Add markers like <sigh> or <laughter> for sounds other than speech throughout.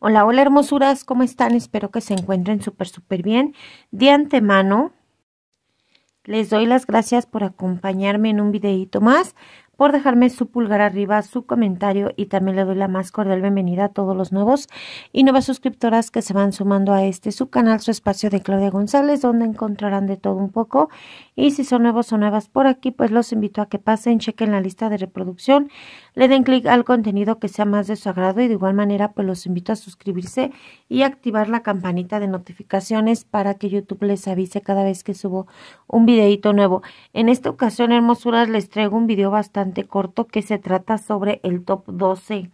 Hola, hola hermosuras, ¿cómo están? Espero que se encuentren súper, súper bien. De antemano, les doy las gracias por acompañarme en un videito más por dejarme su pulgar arriba, su comentario y también le doy la más cordial bienvenida a todos los nuevos y nuevas suscriptoras que se van sumando a este su canal, su espacio de Claudia González, donde encontrarán de todo un poco. Y si son nuevos o nuevas por aquí, pues los invito a que pasen, chequen la lista de reproducción, le den clic al contenido que sea más de su agrado y de igual manera pues los invito a suscribirse y activar la campanita de notificaciones para que YouTube les avise cada vez que subo un videito nuevo. En esta ocasión, hermosuras, les traigo un video bastante corto que se trata sobre el top 12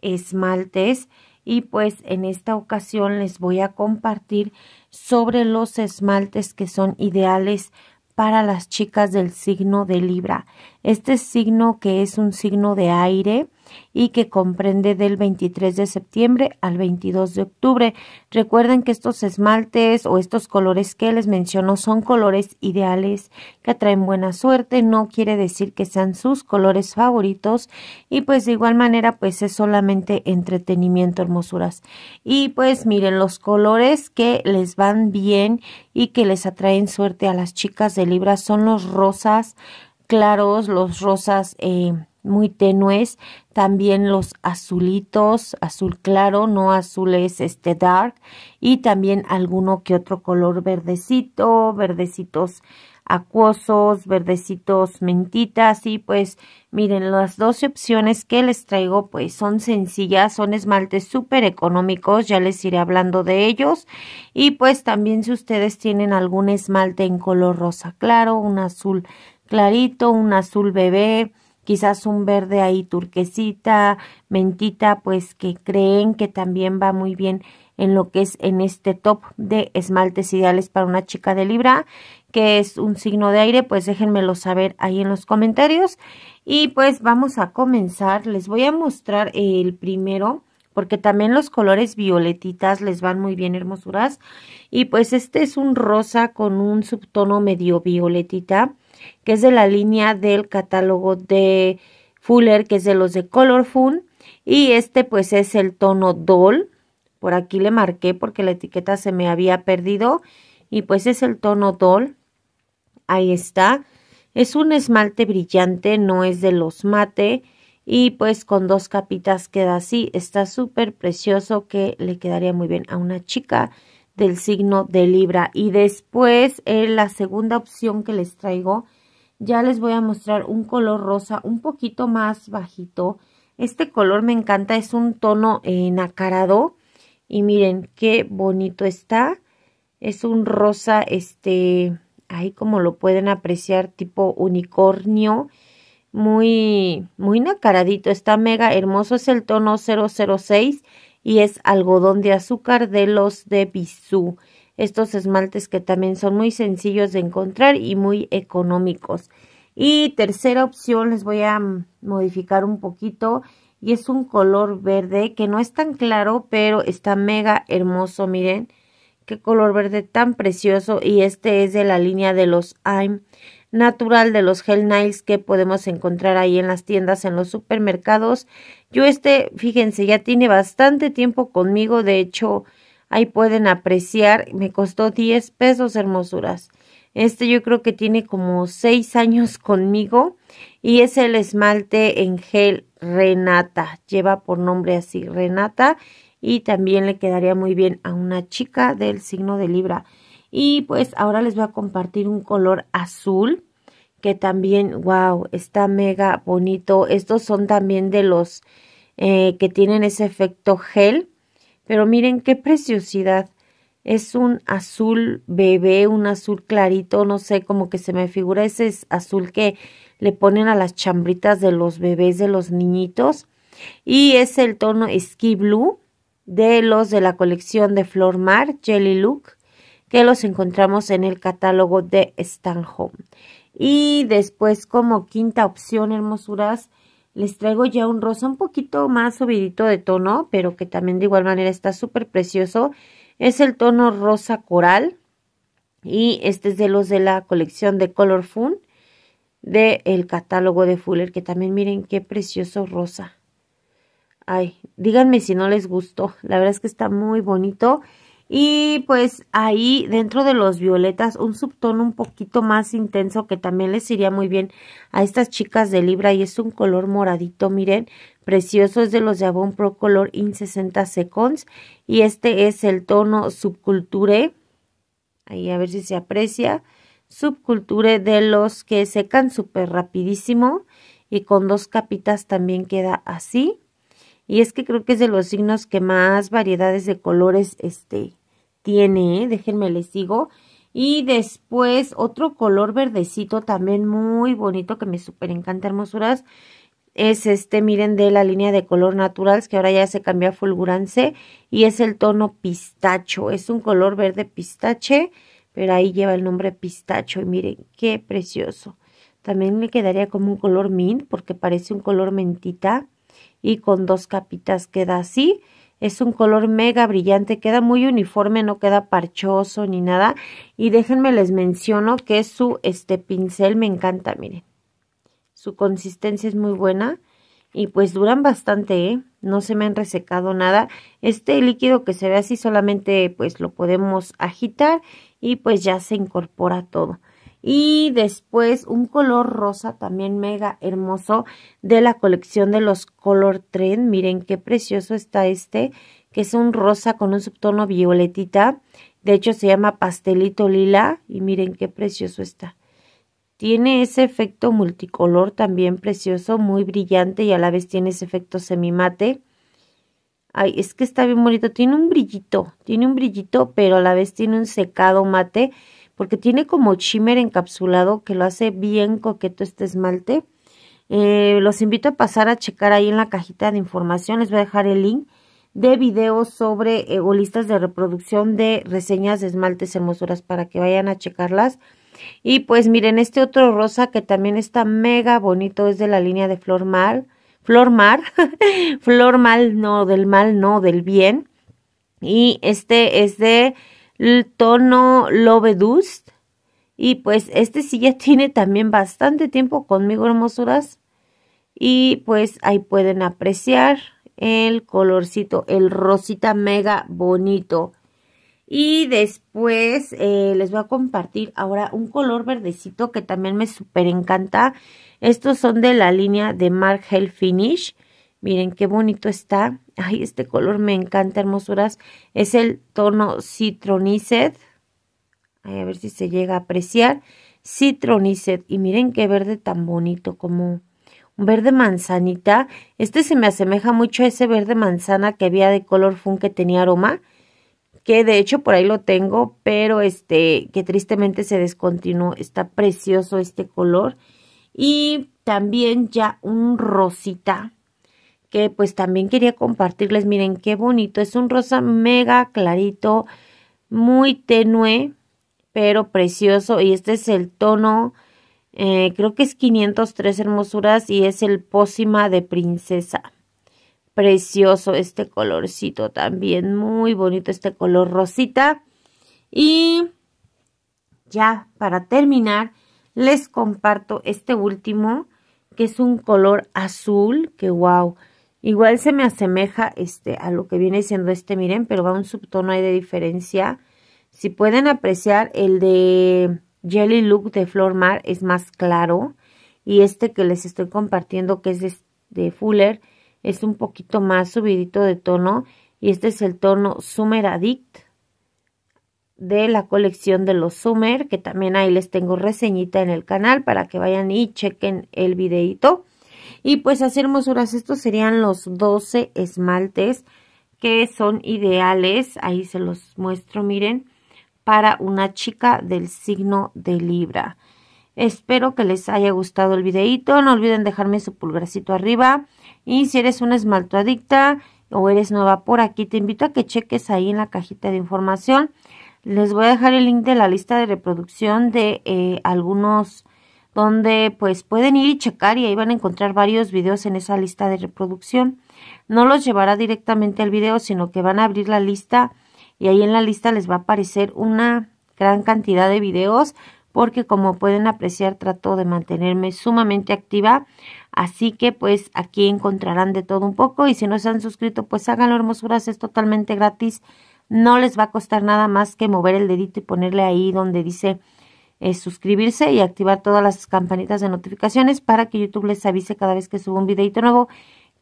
esmaltes y pues en esta ocasión les voy a compartir sobre los esmaltes que son ideales para las chicas del signo de Libra. Este signo que es un signo de aire y que comprende del 23 de septiembre al 22 de octubre. Recuerden que estos esmaltes o estos colores que les menciono son colores ideales que atraen buena suerte, no quiere decir que sean sus colores favoritos y pues de igual manera pues es solamente entretenimiento, hermosuras. Y pues miren los colores que les van bien y que les atraen suerte a las chicas de Libra son los rosas claros, los rosas eh, muy tenues, también los azulitos, azul claro, no azul es este dark, y también alguno que otro color verdecito, verdecitos acuosos, verdecitos mentitas y pues miren las dos opciones que les traigo pues son sencillas, son esmaltes súper económicos, ya les iré hablando de ellos y pues también si ustedes tienen algún esmalte en color rosa claro, un azul clarito, un azul bebé, quizás un verde ahí turquesita, mentita, pues que creen que también va muy bien en lo que es en este top de esmaltes ideales para una chica de Libra, que es un signo de aire, pues déjenmelo saber ahí en los comentarios. Y pues vamos a comenzar, les voy a mostrar el primero, porque también los colores violetitas les van muy bien hermosuras. Y pues este es un rosa con un subtono medio violetita que es de la línea del catálogo de Fuller, que es de los de Colorful. Y este pues es el tono Doll. Por aquí le marqué porque la etiqueta se me había perdido. Y pues es el tono Doll. Ahí está. Es un esmalte brillante, no es de los mate. Y pues con dos capitas queda así. Está súper precioso que le quedaría muy bien a una chica del signo de Libra. Y después, en eh, la segunda opción que les traigo, ya les voy a mostrar un color rosa un poquito más bajito. Este color me encanta, es un tono enacarado. Eh, y miren qué bonito está. Es un rosa, este, ahí como lo pueden apreciar, tipo unicornio. Muy, muy nacaradito, está mega hermoso. Es el tono 006 y es algodón de azúcar de los de Bisú. Estos esmaltes que también son muy sencillos de encontrar y muy económicos. Y tercera opción, les voy a mm, modificar un poquito y es un color verde que no es tan claro, pero está mega hermoso, miren. Qué color verde tan precioso y este es de la línea de los aim natural de los gel nails que podemos encontrar ahí en las tiendas, en los supermercados. Yo este, fíjense, ya tiene bastante tiempo conmigo, de hecho, ahí pueden apreciar, me costó 10 pesos hermosuras. Este yo creo que tiene como 6 años conmigo y es el esmalte en gel Renata, lleva por nombre así Renata y también le quedaría muy bien a una chica del signo de Libra. Y pues ahora les voy a compartir un color azul que también, wow, está mega bonito. Estos son también de los eh, que tienen ese efecto gel. Pero miren qué preciosidad. Es un azul bebé, un azul clarito, no sé, cómo que se me figura ese es azul que le ponen a las chambritas de los bebés, de los niñitos. Y es el tono Ski Blue de los de la colección de Flor Mar, Jelly Look que los encontramos en el catálogo de Stanhome. Y después como quinta opción, hermosuras, les traigo ya un rosa un poquito más subidito de tono, pero que también de igual manera está súper precioso. Es el tono rosa coral y este es de los de la colección de Color Fun del el catálogo de Fuller, que también miren qué precioso rosa. Ay, díganme si no les gustó, la verdad es que está muy bonito. Y pues ahí dentro de los violetas un subtono un poquito más intenso que también les iría muy bien a estas chicas de Libra y es un color moradito, miren, precioso, es de los Jabón Pro Color In 60 Seconds y este es el tono Subculture, ahí a ver si se aprecia, Subculture de los que secan súper rapidísimo y con dos capitas también queda así. Y es que creo que es de los signos que más variedades de colores este, tiene, ¿eh? déjenme les digo. Y después otro color verdecito también muy bonito que me súper encanta, hermosuras. Es este, miren, de la línea de color natural, que ahora ya se cambió a fulgurance. Y es el tono pistacho. Es un color verde pistache, pero ahí lleva el nombre pistacho. Y miren, qué precioso. También me quedaría como un color mint, porque parece un color mentita y con dos capitas queda así. Es un color mega brillante, queda muy uniforme, no queda parchoso ni nada. Y déjenme les menciono que su este pincel me encanta, miren. Su consistencia es muy buena y pues duran bastante, ¿eh? No se me han resecado nada. Este líquido que se ve así solamente pues lo podemos agitar y pues ya se incorpora todo y después un color rosa también mega hermoso de la colección de los Color Trend. Miren qué precioso está este, que es un rosa con un subtono violetita. De hecho se llama pastelito lila y miren qué precioso está. Tiene ese efecto multicolor también precioso, muy brillante y a la vez tiene ese efecto semimate. Ay, es que está bien bonito, tiene un brillito, tiene un brillito, pero a la vez tiene un secado mate porque tiene como shimmer encapsulado que lo hace bien coqueto este esmalte. Eh, los invito a pasar a checar ahí en la cajita de información, les voy a dejar el link de videos sobre eh, listas de reproducción de reseñas de esmaltes hermosuras para que vayan a checarlas. Y pues miren, este otro rosa que también está mega bonito es de la línea de Flor Mar. Flor Mar, <laughs> Flor Mal, no, del mal, no, del bien. Y este es de el tono Love Dust Y pues este sí ya <laughs> tiene también bastante tiempo conmigo, hermosuras. Y pues ahí pueden apreciar el colorcito, el rosita mega bonito. Y después eh, les voy a compartir ahora un color verdecito que también me súper encanta. Estos son de la línea de Mark Hell Finish. Miren qué bonito está. Ay, este color me encanta, hermosuras. Es el tono Citronicet. a ver si se llega a apreciar. Citronicet. Y miren qué verde tan bonito, como un verde manzanita. Este se me asemeja mucho a ese verde manzana que había de color fun que tenía aroma. Que de hecho por ahí lo tengo, pero este, que tristemente se descontinuó. Está precioso este color. Y también ya un rosita que pues también quería compartirles. Miren qué bonito, es un rosa mega clarito, muy tenue, pero precioso. Y este es el tono, eh, creo que es 503 hermosuras y es el pócima de princesa. Precioso este colorcito también, muy bonito este color rosita. Y ya para terminar, les comparto este último que es un color azul, que wow, Igual se me asemeja este, a lo que viene siendo este, miren, pero va un subtono ahí de diferencia. Si pueden apreciar, el de Jelly Look de Flor Mar es más claro. Y este que les estoy compartiendo, que es de, de Fuller, es un poquito más subidito de tono. Y este es el tono Summer Addict de la colección de los Summer, que también ahí les tengo reseñita en el canal para que vayan y chequen el videito. Y pues hacermos hermosuras, estos serían los 12 esmaltes que son ideales, ahí se los muestro, miren, para una chica del signo de Libra. Espero que les haya gustado el videito, no olviden dejarme su pulgarcito arriba y si eres una adicta o eres nueva por aquí, te invito a que cheques ahí en la cajita de información. Les voy a dejar el link de la lista de reproducción de eh, algunos donde pues pueden ir y checar y ahí van a encontrar varios videos en esa lista de reproducción. No los llevará directamente al video, sino que van a abrir la lista y ahí en la lista les va a aparecer una gran cantidad de videos porque como pueden apreciar trato de mantenerme sumamente activa así que pues aquí encontrarán de todo un poco y si no se han suscrito pues háganlo hermosuras es totalmente gratis no les va a costar nada más que mover el dedito y ponerle ahí donde dice es suscribirse y activar todas las campanitas de notificaciones para que YouTube les avise cada vez que subo un videito nuevo,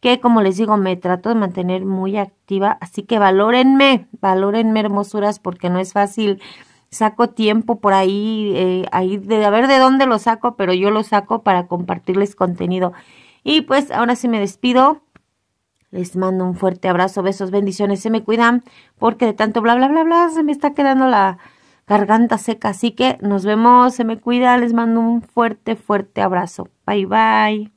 que como les digo, me trato de mantener muy activa, así que valórenme, valórenme hermosuras porque no es fácil. Saco tiempo por ahí, eh, ahí de a ver de dónde lo saco, pero yo lo saco para compartirles contenido. Y pues ahora sí me despido. Les mando un fuerte abrazo, besos, bendiciones, se me cuidan, porque de tanto bla bla bla bla se me está quedando la, garganta seca. Así que nos vemos, se me cuida, les mando un fuerte, fuerte abrazo. Bye bye.